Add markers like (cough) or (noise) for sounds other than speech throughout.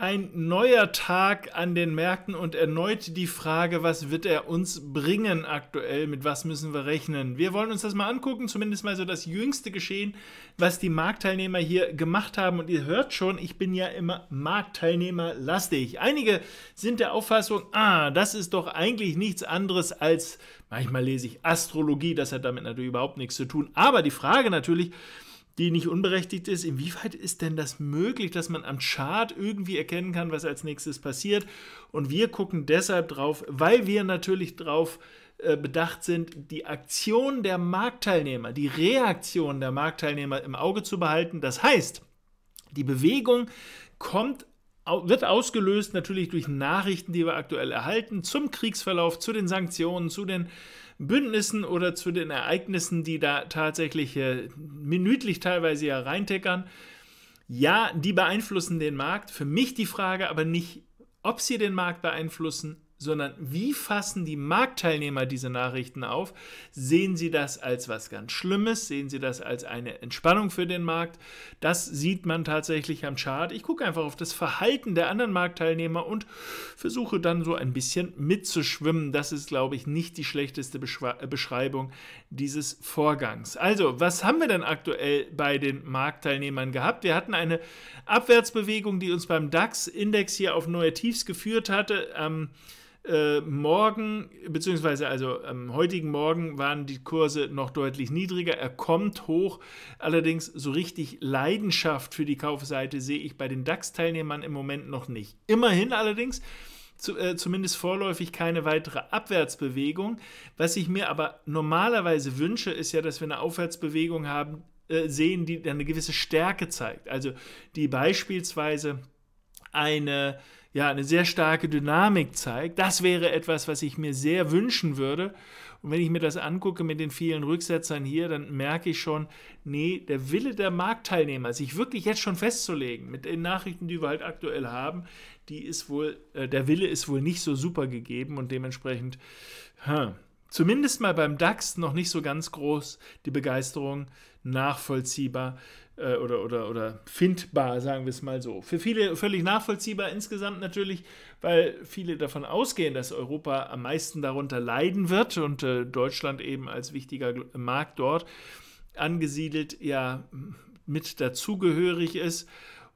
Ein neuer Tag an den Märkten und erneut die Frage, was wird er uns bringen aktuell, mit was müssen wir rechnen. Wir wollen uns das mal angucken, zumindest mal so das jüngste Geschehen, was die Marktteilnehmer hier gemacht haben. Und ihr hört schon, ich bin ja immer Marktteilnehmerlastig. Einige sind der Auffassung, ah, das ist doch eigentlich nichts anderes als, manchmal lese ich Astrologie, das hat damit natürlich überhaupt nichts zu tun. Aber die Frage natürlich, die nicht unberechtigt ist. Inwieweit ist denn das möglich, dass man am Chart irgendwie erkennen kann, was als nächstes passiert? Und wir gucken deshalb drauf, weil wir natürlich drauf äh, bedacht sind, die Aktion der Marktteilnehmer, die Reaktion der Marktteilnehmer im Auge zu behalten. Das heißt, die Bewegung kommt wird ausgelöst natürlich durch Nachrichten, die wir aktuell erhalten, zum Kriegsverlauf, zu den Sanktionen, zu den Bündnissen oder zu den Ereignissen, die da tatsächlich äh, minütlich teilweise ja reintickern. Ja, die beeinflussen den Markt. Für mich die Frage aber nicht, ob sie den Markt beeinflussen, sondern wie fassen die Marktteilnehmer diese Nachrichten auf? Sehen sie das als was ganz Schlimmes? Sehen sie das als eine Entspannung für den Markt? Das sieht man tatsächlich am Chart. Ich gucke einfach auf das Verhalten der anderen Marktteilnehmer und versuche dann so ein bisschen mitzuschwimmen. Das ist, glaube ich, nicht die schlechteste äh, Beschreibung dieses Vorgangs. Also, was haben wir denn aktuell bei den Marktteilnehmern gehabt? Wir hatten eine Abwärtsbewegung, die uns beim DAX-Index hier auf neue Tiefs geführt hatte. Ähm, äh, morgen, beziehungsweise also am heutigen Morgen waren die Kurse noch deutlich niedriger. Er kommt hoch. Allerdings so richtig Leidenschaft für die Kaufseite sehe ich bei den DAX-Teilnehmern im Moment noch nicht. Immerhin allerdings zu, äh, zumindest vorläufig keine weitere Abwärtsbewegung. Was ich mir aber normalerweise wünsche, ist ja, dass wir eine Aufwärtsbewegung haben, äh, sehen, die eine gewisse Stärke zeigt. Also die beispielsweise eine ja, eine sehr starke Dynamik zeigt. Das wäre etwas, was ich mir sehr wünschen würde. Und wenn ich mir das angucke mit den vielen Rücksetzern hier, dann merke ich schon, nee, der Wille der Marktteilnehmer, sich wirklich jetzt schon festzulegen mit den Nachrichten, die wir halt aktuell haben, die ist wohl, äh, der Wille ist wohl nicht so super gegeben und dementsprechend, huh, zumindest mal beim DAX noch nicht so ganz groß die Begeisterung nachvollziehbar äh, oder, oder, oder findbar, sagen wir es mal so. Für viele völlig nachvollziehbar insgesamt natürlich, weil viele davon ausgehen, dass Europa am meisten darunter leiden wird und äh, Deutschland eben als wichtiger Markt dort angesiedelt ja mit dazugehörig ist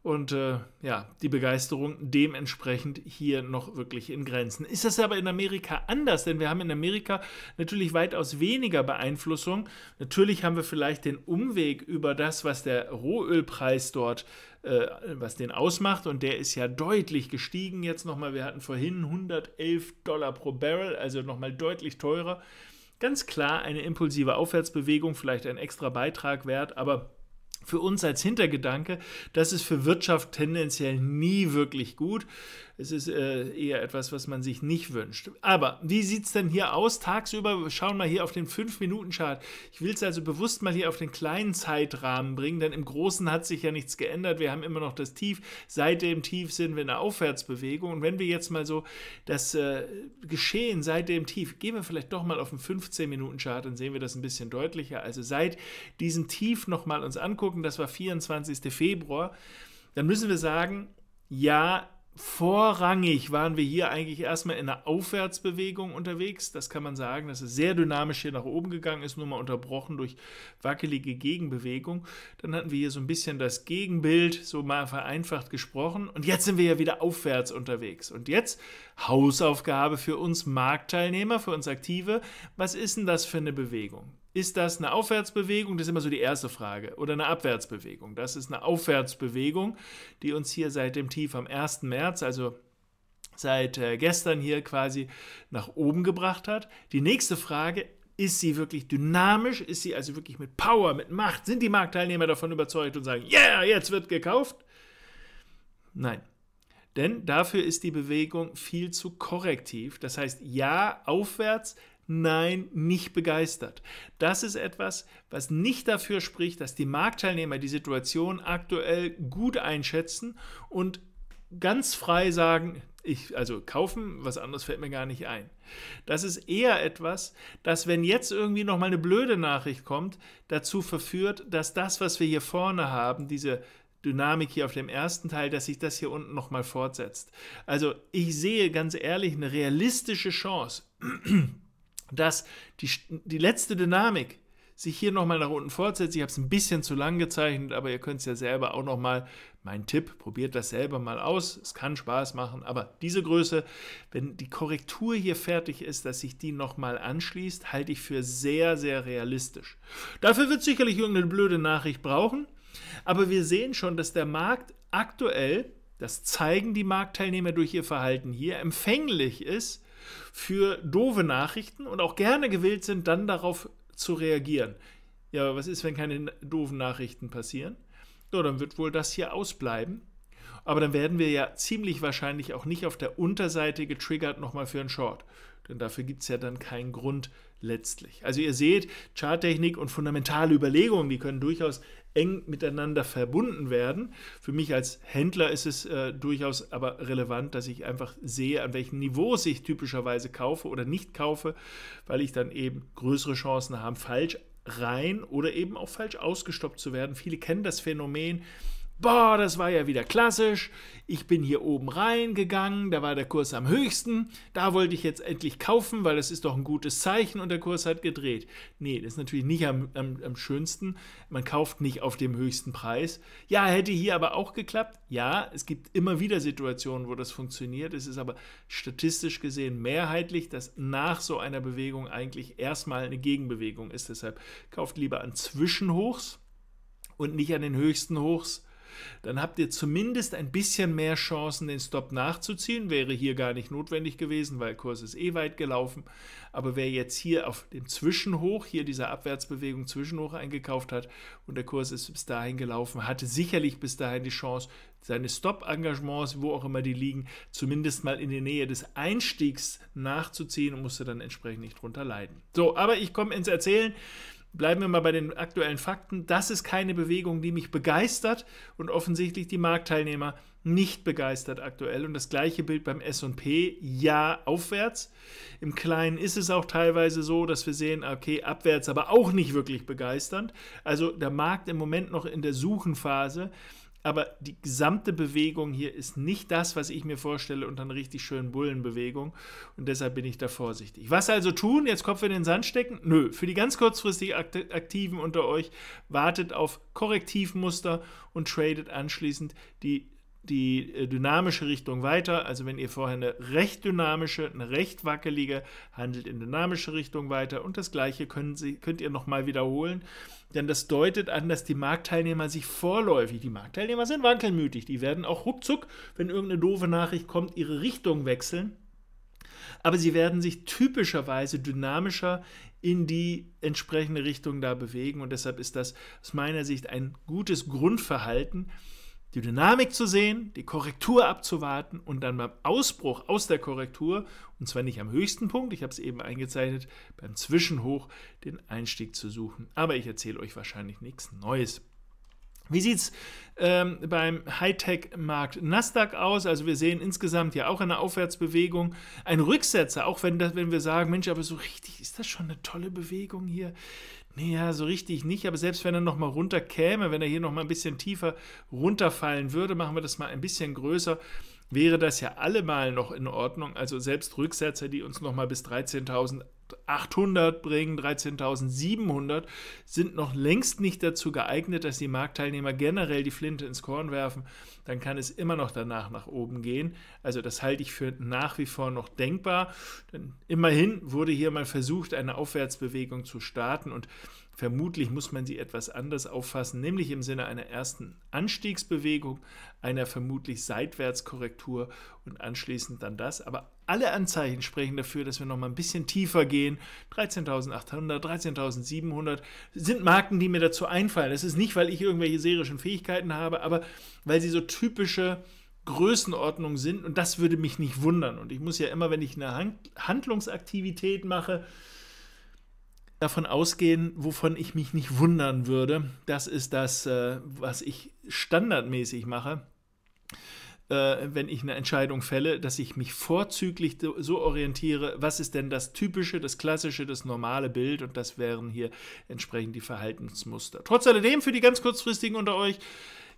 und äh, ja, die Begeisterung dementsprechend hier noch wirklich in Grenzen. Ist das aber in Amerika anders? Denn wir haben in Amerika natürlich weitaus weniger Beeinflussung. Natürlich haben wir vielleicht den Umweg über das, was der Rohölpreis dort, äh, was den ausmacht. Und der ist ja deutlich gestiegen jetzt nochmal. Wir hatten vorhin 111 Dollar pro Barrel, also nochmal deutlich teurer. Ganz klar eine impulsive Aufwärtsbewegung, vielleicht ein extra Beitrag wert, aber für uns als Hintergedanke, das ist für Wirtschaft tendenziell nie wirklich gut. Es ist äh, eher etwas, was man sich nicht wünscht. Aber wie sieht es denn hier aus tagsüber? Wir schauen mal hier auf den 5-Minuten-Chart. Ich will es also bewusst mal hier auf den kleinen Zeitrahmen bringen, denn im Großen hat sich ja nichts geändert. Wir haben immer noch das Tief. Seit dem Tief sind wir in der Aufwärtsbewegung. Und wenn wir jetzt mal so das äh, Geschehen seit dem Tief, gehen wir vielleicht doch mal auf den 15-Minuten-Chart, dann sehen wir das ein bisschen deutlicher. Also seit diesem Tief nochmal uns angucken, das war 24. Februar, dann müssen wir sagen, ja, vorrangig waren wir hier eigentlich erstmal in einer Aufwärtsbewegung unterwegs. Das kann man sagen, dass es sehr dynamisch hier nach oben gegangen ist, nur mal unterbrochen durch wackelige Gegenbewegung. Dann hatten wir hier so ein bisschen das Gegenbild, so mal vereinfacht gesprochen. Und jetzt sind wir ja wieder aufwärts unterwegs. Und jetzt Hausaufgabe für uns Marktteilnehmer, für uns Aktive. Was ist denn das für eine Bewegung? Ist das eine Aufwärtsbewegung? Das ist immer so die erste Frage. Oder eine Abwärtsbewegung? Das ist eine Aufwärtsbewegung, die uns hier seit dem Tief am 1. März, also seit äh, gestern hier quasi nach oben gebracht hat. Die nächste Frage, ist sie wirklich dynamisch? Ist sie also wirklich mit Power, mit Macht? Sind die Marktteilnehmer davon überzeugt und sagen, ja, yeah, jetzt wird gekauft? Nein. Denn dafür ist die Bewegung viel zu korrektiv. Das heißt, ja, aufwärts, Nein, nicht begeistert. Das ist etwas, was nicht dafür spricht, dass die Marktteilnehmer die Situation aktuell gut einschätzen und ganz frei sagen, ich, also kaufen, was anderes fällt mir gar nicht ein. Das ist eher etwas, das, wenn jetzt irgendwie nochmal eine blöde Nachricht kommt, dazu verführt, dass das, was wir hier vorne haben, diese Dynamik hier auf dem ersten Teil, dass sich das hier unten nochmal fortsetzt. Also ich sehe ganz ehrlich eine realistische Chance dass die, die letzte Dynamik sich hier nochmal nach unten fortsetzt. Ich habe es ein bisschen zu lang gezeichnet, aber ihr könnt es ja selber auch nochmal. Mein Tipp, probiert das selber mal aus. Es kann Spaß machen, aber diese Größe, wenn die Korrektur hier fertig ist, dass sich die nochmal anschließt, halte ich für sehr, sehr realistisch. Dafür wird sicherlich irgendeine blöde Nachricht brauchen, aber wir sehen schon, dass der Markt aktuell, das zeigen die Marktteilnehmer durch ihr Verhalten hier, empfänglich ist für doofe Nachrichten und auch gerne gewillt sind, dann darauf zu reagieren. Ja, aber was ist, wenn keine doofen Nachrichten passieren? So, dann wird wohl das hier ausbleiben. Aber dann werden wir ja ziemlich wahrscheinlich auch nicht auf der Unterseite getriggert nochmal für einen Short. Denn dafür gibt es ja dann keinen Grund letztlich. Also ihr seht, Charttechnik und fundamentale Überlegungen, die können durchaus eng miteinander verbunden werden. Für mich als Händler ist es äh, durchaus aber relevant, dass ich einfach sehe, an welchem Niveau ich typischerweise kaufe oder nicht kaufe, weil ich dann eben größere Chancen habe, falsch rein oder eben auch falsch ausgestoppt zu werden. Viele kennen das Phänomen boah, das war ja wieder klassisch. Ich bin hier oben reingegangen, da war der Kurs am höchsten, da wollte ich jetzt endlich kaufen, weil das ist doch ein gutes Zeichen und der Kurs hat gedreht. Nee, das ist natürlich nicht am, am, am schönsten. Man kauft nicht auf dem höchsten Preis. Ja, hätte hier aber auch geklappt. Ja, es gibt immer wieder Situationen, wo das funktioniert. Es ist aber statistisch gesehen mehrheitlich, dass nach so einer Bewegung eigentlich erstmal eine Gegenbewegung ist. Deshalb kauft lieber an Zwischenhochs und nicht an den höchsten Hochs dann habt ihr zumindest ein bisschen mehr Chancen, den Stop nachzuziehen. Wäre hier gar nicht notwendig gewesen, weil Kurs ist eh weit gelaufen. Aber wer jetzt hier auf dem Zwischenhoch, hier dieser Abwärtsbewegung Zwischenhoch eingekauft hat und der Kurs ist bis dahin gelaufen, hatte sicherlich bis dahin die Chance, seine Stop-Engagements, wo auch immer die liegen, zumindest mal in der Nähe des Einstiegs nachzuziehen und musste dann entsprechend nicht drunter leiden. So, aber ich komme ins Erzählen bleiben wir mal bei den aktuellen Fakten. Das ist keine Bewegung, die mich begeistert und offensichtlich die Marktteilnehmer nicht begeistert aktuell. Und das gleiche Bild beim SP, ja, aufwärts. Im Kleinen ist es auch teilweise so, dass wir sehen, okay, abwärts, aber auch nicht wirklich begeisternd. Also der Markt im Moment noch in der Suchenphase aber die gesamte Bewegung hier ist nicht das, was ich mir vorstelle unter einer richtig schönen Bullenbewegung. Und deshalb bin ich da vorsichtig. Was also tun? Jetzt Kopf in den Sand stecken? Nö. Für die ganz kurzfristig Aktiven unter euch wartet auf Korrektivmuster und tradet anschließend die die äh, dynamische Richtung weiter. Also wenn ihr vorher eine recht dynamische, eine recht wackelige, handelt in dynamische Richtung weiter. Und das gleiche können Sie, könnt ihr nochmal wiederholen. Denn das deutet an, dass die Marktteilnehmer sich vorläufig, die Marktteilnehmer sind wankelmütig, die werden auch ruckzuck, wenn irgendeine doofe Nachricht kommt, ihre Richtung wechseln. Aber sie werden sich typischerweise dynamischer in die entsprechende Richtung da bewegen. Und deshalb ist das aus meiner Sicht ein gutes Grundverhalten, die Dynamik zu sehen, die Korrektur abzuwarten und dann beim Ausbruch aus der Korrektur, und zwar nicht am höchsten Punkt, ich habe es eben eingezeichnet, beim Zwischenhoch den Einstieg zu suchen. Aber ich erzähle euch wahrscheinlich nichts Neues. Wie sieht es ähm, beim Hightech-Markt Nasdaq aus? Also wir sehen insgesamt ja auch eine Aufwärtsbewegung, ein Rücksetzer, auch wenn, das, wenn wir sagen, Mensch, aber so richtig ist das schon eine tolle Bewegung hier. Naja, so richtig nicht, aber selbst wenn er nochmal runter käme, wenn er hier nochmal ein bisschen tiefer runterfallen würde, machen wir das mal ein bisschen größer, wäre das ja allemal noch in Ordnung. Also selbst Rücksetzer, die uns nochmal bis 13.000 800 bringen, 13.700, sind noch längst nicht dazu geeignet, dass die Marktteilnehmer generell die Flinte ins Korn werfen. Dann kann es immer noch danach nach oben gehen. Also das halte ich für nach wie vor noch denkbar. Denn immerhin wurde hier mal versucht, eine Aufwärtsbewegung zu starten und Vermutlich muss man sie etwas anders auffassen, nämlich im Sinne einer ersten Anstiegsbewegung, einer vermutlich Seitwärtskorrektur und anschließend dann das. Aber alle Anzeichen sprechen dafür, dass wir noch mal ein bisschen tiefer gehen 13.800, 13.700 sind Marken, die mir dazu einfallen. Das ist nicht, weil ich irgendwelche serischen Fähigkeiten habe, aber weil sie so typische Größenordnungen sind und das würde mich nicht wundern. Und ich muss ja immer, wenn ich eine Handlungsaktivität mache, davon ausgehen, wovon ich mich nicht wundern würde. Das ist das, äh, was ich standardmäßig mache äh, wenn ich eine Entscheidung fälle, dass ich mich vorzüglich so orientiere, was ist denn das typische, das klassische, das normale Bild und das wären hier entsprechend die Verhaltensmuster. Trotz alledem für die ganz kurzfristigen unter euch,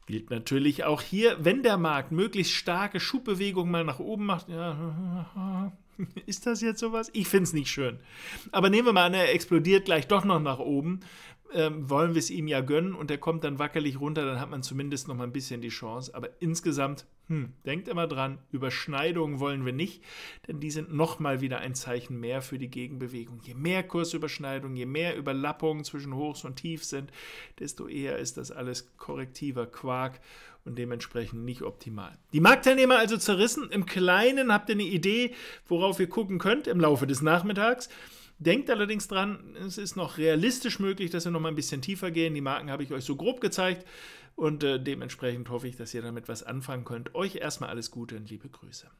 Gilt natürlich auch hier, wenn der Markt möglichst starke Schubbewegungen mal nach oben macht. Ja, (laughs) ist das jetzt sowas? Ich finde es nicht schön. Aber nehmen wir mal an, er explodiert gleich doch noch nach oben. Ähm, wollen wir es ihm ja gönnen und er kommt dann wackelig runter, dann hat man zumindest noch mal ein bisschen die Chance. Aber insgesamt hm, denkt immer dran, Überschneidungen wollen wir nicht, denn die sind nochmal wieder ein Zeichen mehr für die Gegenbewegung. Je mehr Kursüberschneidungen, je mehr Überlappungen zwischen Hochs und Tiefs sind, desto eher ist das alles korrektiver Quark und dementsprechend nicht optimal. Die Marktteilnehmer also zerrissen. Im Kleinen habt ihr eine Idee, worauf ihr gucken könnt im Laufe des Nachmittags. Denkt allerdings dran, es ist noch realistisch möglich, dass wir noch mal ein bisschen tiefer gehen. Die Marken habe ich euch so grob gezeigt. Und äh, dementsprechend hoffe ich, dass ihr damit was anfangen könnt. Euch erstmal alles Gute und liebe Grüße.